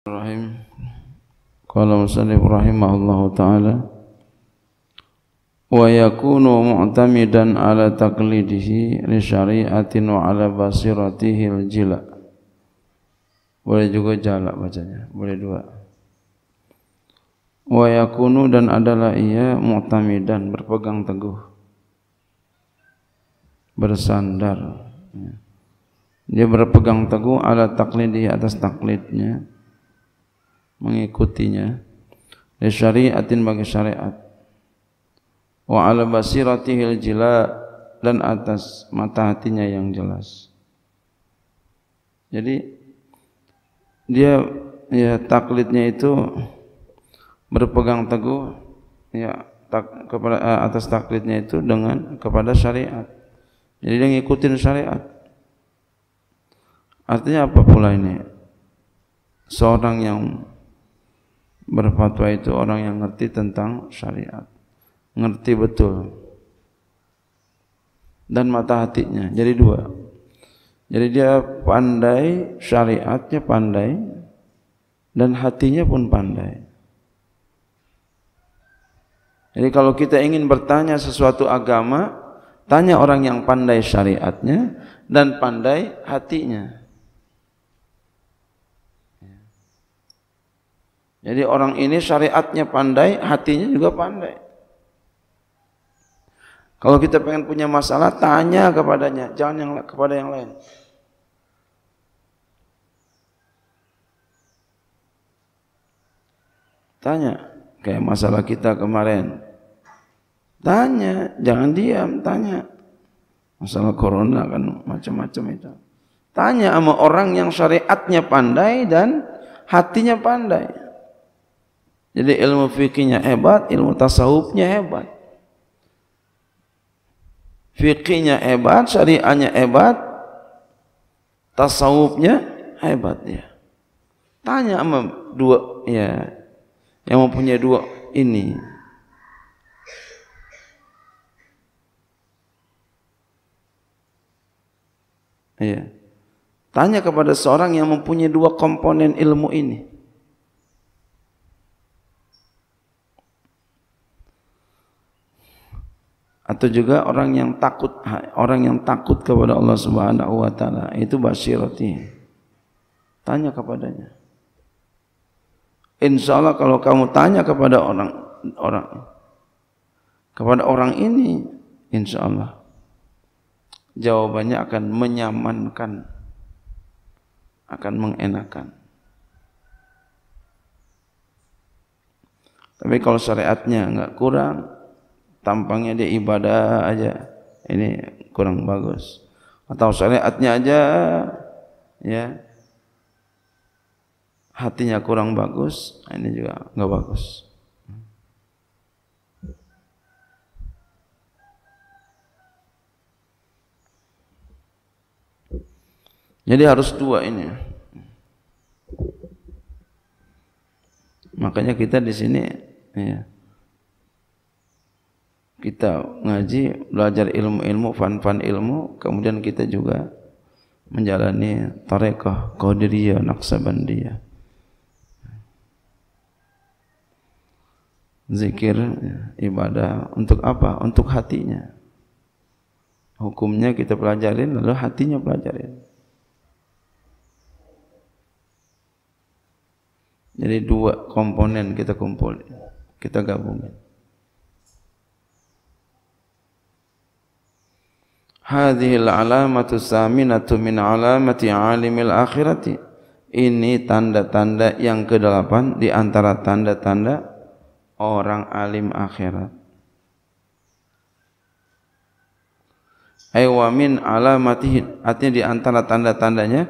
Bismillahirrahmanirrahim. Qala Ibrahim, rahimahullahu taala wa yakunu mu'tamidan ala taqlidihi li syari'atin wa ala basiratihi al Boleh juga jalak bacanya, boleh dua. Wa yakunu dan adalah ia mu'tamidan berpegang teguh. Bersandar. Dia berpegang teguh ala di atas taklidnya. mengikutinya li syariatin bagi syariat wa ala basiratihil jila dan atas mata hatinya yang jelas jadi dia ya taklidnya itu berpegang teguh ya tak, kepada eh, atas taklidnya itu dengan kepada syariat jadi dia ngikutin syariat artinya apa pula ini seorang yang Berfatwa itu orang yang ngerti tentang syariat. Ngerti betul. Dan mata hatinya. Jadi dua. Jadi dia pandai, syariatnya pandai. Dan hatinya pun pandai. Jadi kalau kita ingin bertanya sesuatu agama, tanya orang yang pandai syariatnya dan pandai hatinya. Jadi orang ini syariatnya pandai, hatinya juga pandai. Kalau kita pengen punya masalah, tanya kepadanya, jangan yang kepada yang lain. Tanya, kayak masalah kita kemarin. Tanya, jangan diam, tanya. Masalah corona kan macam-macam itu. Tanya sama orang yang syariatnya pandai dan hatinya pandai. Jadi ilmu fikihnya hebat, ilmu tasawufnya hebat. Fikihnya hebat, syariahnya hebat, tasawufnya hebat ya. Tanya sama dua ya yang mempunyai dua ini. Ya. Tanya kepada seorang yang mempunyai dua komponen ilmu ini. atau juga orang yang takut orang yang takut kepada Allah Subhanahu wa taala itu basyirati tanya kepadanya Insya Allah kalau kamu tanya kepada orang orang kepada orang ini insya Allah jawabannya akan menyamankan akan mengenakan tapi kalau syariatnya enggak kurang tampangnya dia ibadah aja ini kurang bagus atau syariatnya aja ya hatinya kurang bagus nah, ini juga enggak bagus jadi harus dua ini makanya kita di sini ya kita ngaji, belajar ilmu-ilmu, fan-fan ilmu, kemudian kita juga menjalani tarekah Qadiriyah, Naqsabandiyah. Zikir, ibadah, untuk apa? Untuk hatinya. Hukumnya kita pelajarin, lalu hatinya pelajarin. Jadi dua komponen kita kumpul, kita gabungin. hadhil alamatu saminatu min alamati alimil akhirati ini tanda-tanda yang kedelapan di antara tanda-tanda orang alim akhirat aywa min alamatihi artinya di antara tanda-tandanya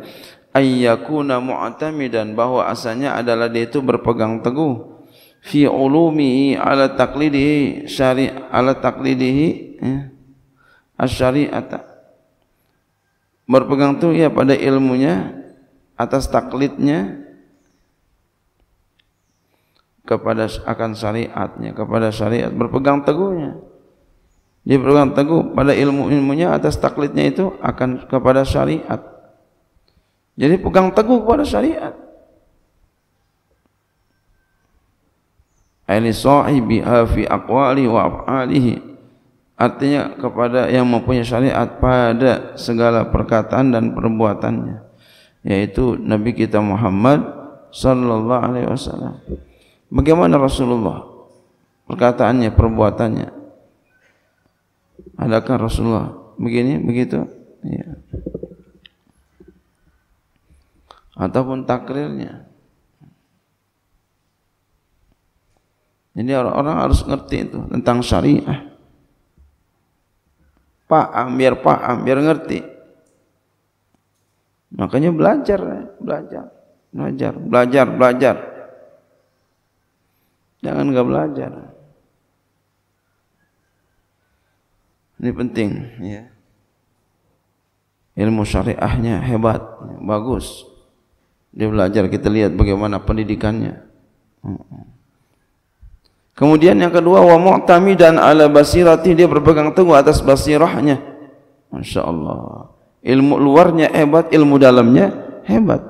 ayyakuna mu'tamidan bahwa asalnya adalah dia itu berpegang teguh fi ulumi ala taklidi syari ala taqlidihi ya asyari'ata berpegang tuh ya pada ilmunya atas taklidnya kepada akan syariatnya kepada syariat berpegang teguhnya dia berpegang teguh pada ilmu-ilmunya atas taklidnya itu akan kepada syariat jadi pegang teguh kepada syariat Aili sahibiha fi aqwali wa af'alihi artinya kepada yang mempunyai syariat pada segala perkataan dan perbuatannya yaitu Nabi kita Muhammad sallallahu alaihi wasallam bagaimana Rasulullah perkataannya perbuatannya adakah Rasulullah begini begitu ya. ataupun takrirnya jadi orang-orang harus ngerti itu tentang syariah paham, biar paham, biar ngerti. Makanya belajar, belajar, belajar, belajar, belajar. Jangan nggak belajar. Ini penting, ya. Ilmu syariahnya hebat, bagus. Dia belajar, kita lihat bagaimana pendidikannya. Hmm. Kemudian yang kedua wa dan ala basirati dia berpegang teguh atas basirahnya. Masya Allah. Ilmu luarnya hebat, ilmu dalamnya hebat.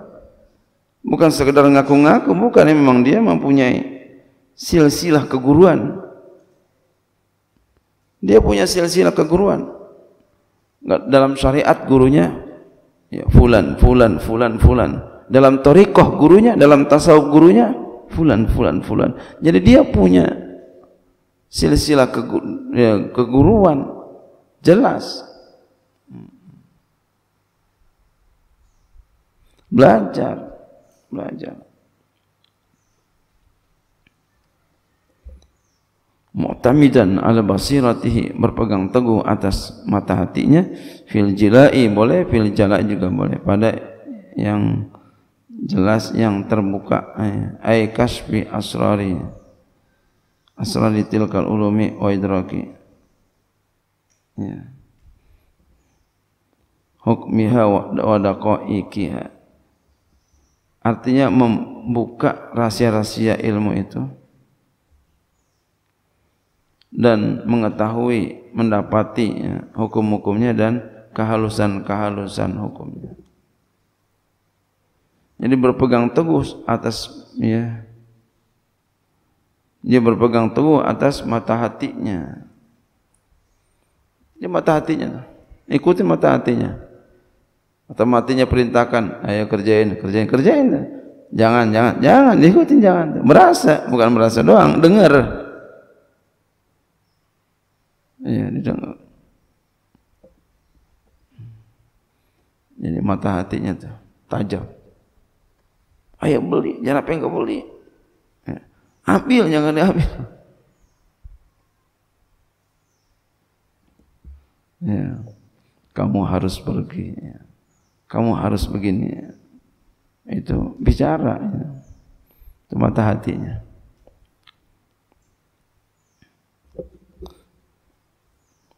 Bukan sekedar ngaku-ngaku, bukan memang dia mempunyai silsilah keguruan. Dia punya silsilah keguruan. Dalam syariat gurunya ya, fulan, fulan, fulan, fulan. Dalam torikoh gurunya, dalam tasawuf gurunya, fulan fulan fulan jadi dia punya silsilah ya, keguruan jelas belajar belajar mu'tamidan ala basiratihi berpegang teguh atas mata hatinya fil jilai boleh fil jala juga boleh pada yang jelas yang terbuka eh, ay kasbi asrari asrari tilkal ulumi wa idraki ya hukmiha wa daqaiqiha artinya membuka rahasia-rahasia ilmu itu dan mengetahui mendapati ya, hukum-hukumnya dan kehalusan-kehalusan hukumnya. Jadi berpegang teguh atas ya. Dia berpegang teguh atas mata hatinya. Dia mata hatinya. Ikuti mata hatinya. Mata matinya perintahkan, ayo kerjain, kerjain, kerjain. Jangan, jangan, jangan, ikuti jangan. Merasa, bukan merasa doang, iya, dengar. Iya, didengar. Jadi mata hatinya tuh tajam. Ayo beli, jangan apa yang kau beli. Ya. Ambil, jangan diambil. Ya. Kamu harus pergi. Ya. Kamu harus begini. Ya. Itu bicara. Ya. Itu mata hatinya.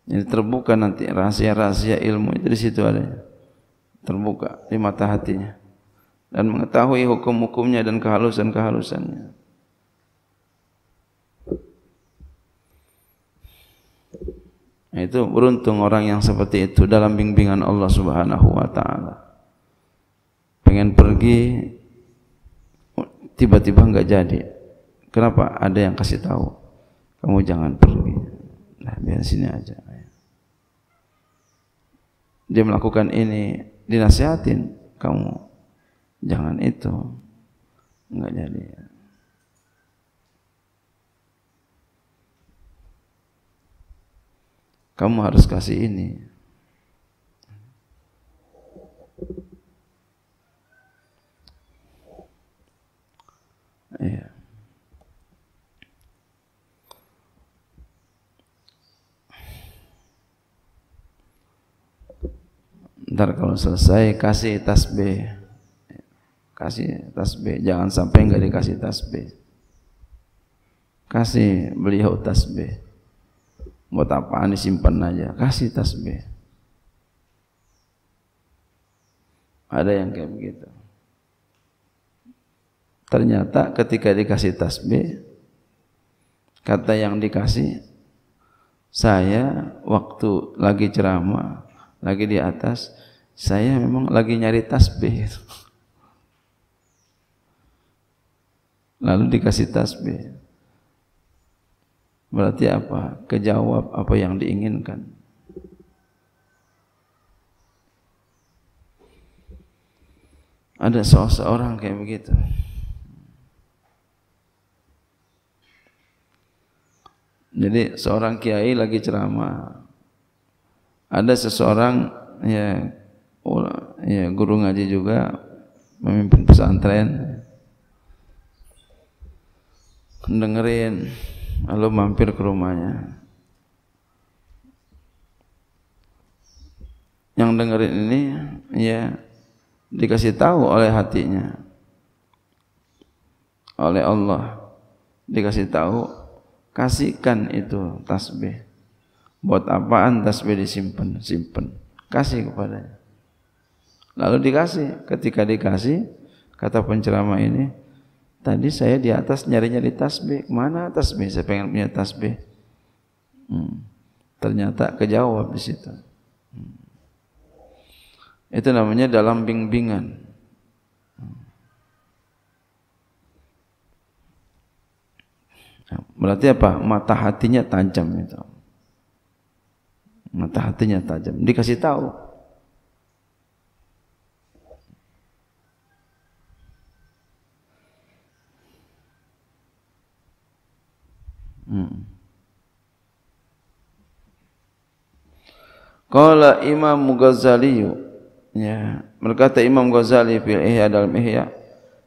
Ini terbuka nanti rahasia-rahasia ilmu itu di situ ada. Ya. Terbuka di mata hatinya dan mengetahui hukum-hukumnya dan kehalusan-kehalusannya. Nah, itu beruntung orang yang seperti itu dalam bimbingan Allah Subhanahu wa taala. Pengen pergi tiba-tiba enggak jadi. Kenapa? Ada yang kasih tahu. Kamu jangan pergi. Nah, biar sini aja. Dia melakukan ini, dinasihatin kamu jangan itu Enggak jadi kamu harus kasih ini Iya. ntar kalau selesai kasih tasbih kasih tasbih jangan sampai nggak dikasih tasbih kasih beliau tasbih buat apaan simpan aja kasih tasbih ada yang kayak begitu ternyata ketika dikasih tasbih kata yang dikasih saya waktu lagi ceramah lagi di atas saya memang lagi nyari tasbih gitu. lalu dikasih tasbih. Berarti apa? Kejawab apa yang diinginkan. Ada seorang kayak begitu. Jadi seorang kiai lagi ceramah. Ada seseorang ya ya guru ngaji juga memimpin pesantren dengerin lalu mampir ke rumahnya yang dengerin ini ya dikasih tahu oleh hatinya oleh Allah dikasih tahu kasihkan itu tasbih buat apaan tasbih disimpan simpen kasih kepadanya lalu dikasih ketika dikasih kata penceramah ini Tadi saya di atas nyari-nyari tasbih. Mana tasbih? Saya pengen punya tasbih. Hmm. Ternyata kejawab di situ. Hmm. Itu namanya dalam bimbingan. Hmm. Berarti apa? Mata hatinya tajam itu. Mata hatinya tajam. Dikasih tahu Qala Imam Ghazali ya berkata Imam Ghazali fil Ihya dal Ihya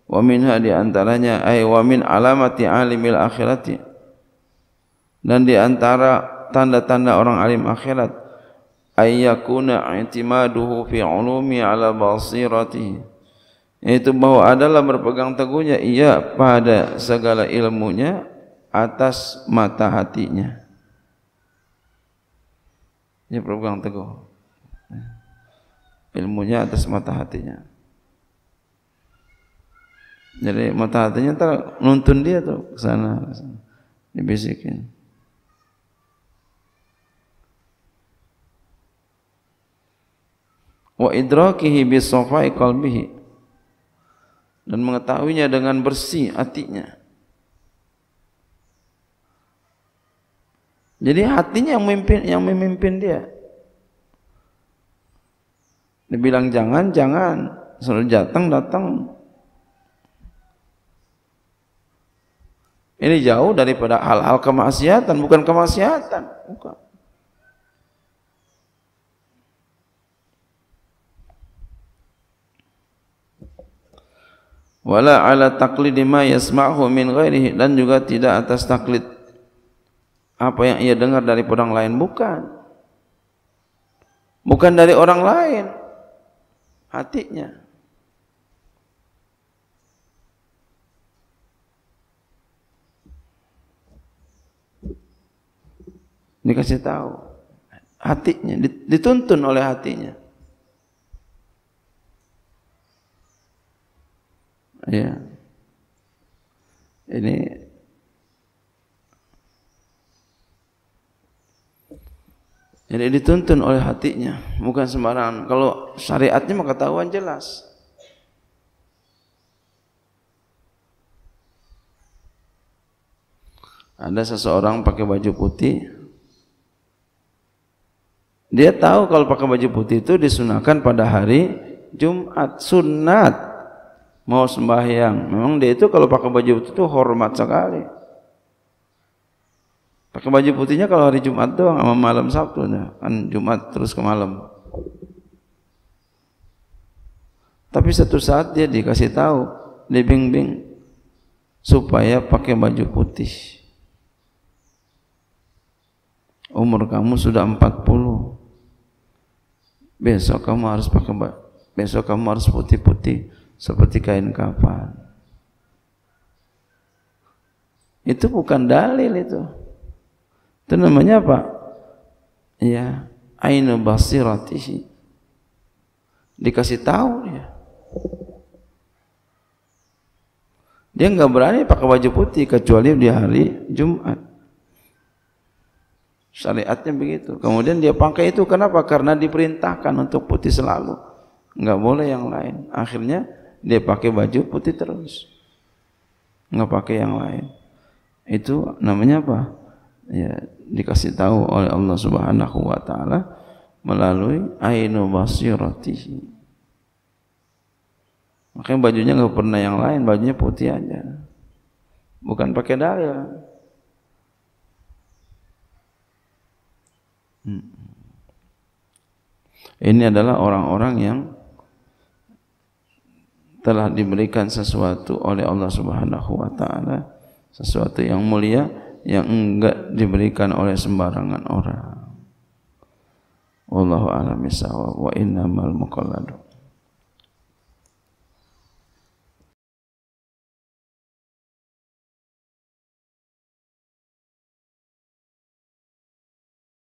wa minha di antaranya ay wa min alamati alimil akhirati dan di antara tanda-tanda orang alim akhirat ayyakuna i'timaduhu fi 'ulumi 'ala basirati itu bahwa adalah berpegang teguhnya ia pada segala ilmunya atas mata hatinya. Ini berpegang teguh. Ya. Ilmunya atas mata hatinya. Jadi mata hatinya ter nuntun dia tuh ke sana, dibisikin. Wa idrakihi bi'sofai kalbihi dan mengetahuinya dengan bersih hatinya. Jadi hatinya yang memimpin yang memimpin dia. Dibilang jangan, jangan. Suruh datang, datang. Ini jauh daripada hal-hal kemaksiatan, bukan kemaksiatan. Bukan. Wala ala taqlidi ma yasma'hu min ghairihi dan juga tidak atas taklid apa yang ia dengar dari orang lain bukan bukan dari orang lain hatinya dikasih tahu hatinya dituntun oleh hatinya ya ini Jadi dituntun oleh hatinya, bukan sembarangan. Kalau syariatnya maka ketahuan jelas. Ada seseorang pakai baju putih. Dia tahu kalau pakai baju putih itu disunahkan pada hari Jumat. Sunat. Mau sembahyang. Memang dia itu kalau pakai baju putih itu hormat sekali. Pakai baju putihnya kalau hari Jumat doang sama malam Sabtu Kan Jumat terus ke malam. Tapi satu saat dia dikasih tahu, dibimbing supaya pakai baju putih. Umur kamu sudah 40. Besok kamu harus pakai baju. besok kamu harus putih-putih seperti kain kafan. Itu bukan dalil itu. Itu namanya apa? Ya, ainu basiratihi. Dikasih tahu ya Dia nggak berani pakai baju putih kecuali di hari Jumat. Syariatnya begitu. Kemudian dia pakai itu kenapa? Karena diperintahkan untuk putih selalu. Nggak boleh yang lain. Akhirnya dia pakai baju putih terus. Nggak pakai yang lain. Itu namanya apa? ya dikasih tahu oleh Allah Subhanahu wa taala melalui ainu basiratihi. Makanya bajunya nggak pernah yang lain, bajunya putih aja. Bukan pakai dalil. Hmm. Ini adalah orang-orang yang telah diberikan sesuatu oleh Allah Subhanahu wa taala, sesuatu yang mulia yang enggak diberikan oleh sembarangan orang. Wallahu a'lam bishawab wa innamal muqalladun.